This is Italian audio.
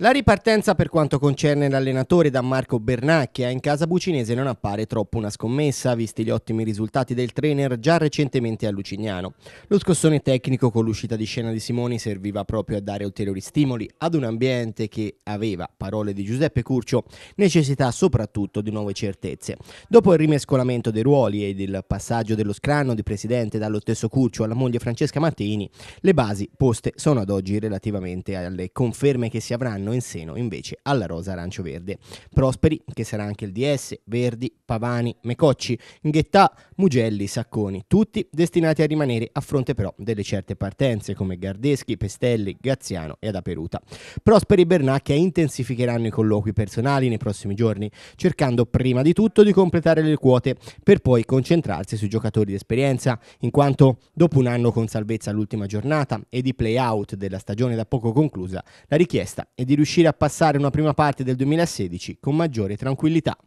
La ripartenza per quanto concerne l'allenatore da Marco Bernacchia in casa bucinese non appare troppo una scommessa, visti gli ottimi risultati del trainer già recentemente a Lucignano. Lo scossone tecnico con l'uscita di scena di Simoni serviva proprio a dare ulteriori stimoli ad un ambiente che aveva, parole di Giuseppe Curcio, necessità soprattutto di nuove certezze. Dopo il rimescolamento dei ruoli ed il passaggio dello scranno di presidente dallo stesso Curcio alla moglie Francesca Mattini, le basi poste sono ad oggi relativamente alle conferme che si avranno andranno in seno invece alla rosa arancio-verde. Prosperi, che sarà anche il DS, Verdi, Pavani, Mecocci, Ghettà, Mugelli, Sacconi, tutti destinati a rimanere a fronte però delle certe partenze come Gardeschi, Pestelli, Graziano e Adaperuta. Prosperi e Bernacchia intensificheranno i colloqui personali nei prossimi giorni, cercando prima di tutto di completare le quote per poi concentrarsi sui giocatori d'esperienza, in quanto dopo un anno con salvezza all'ultima giornata e di play-out della stagione da poco conclusa, la richiesta è di riuscire a passare una prima parte del 2016 con maggiore tranquillità.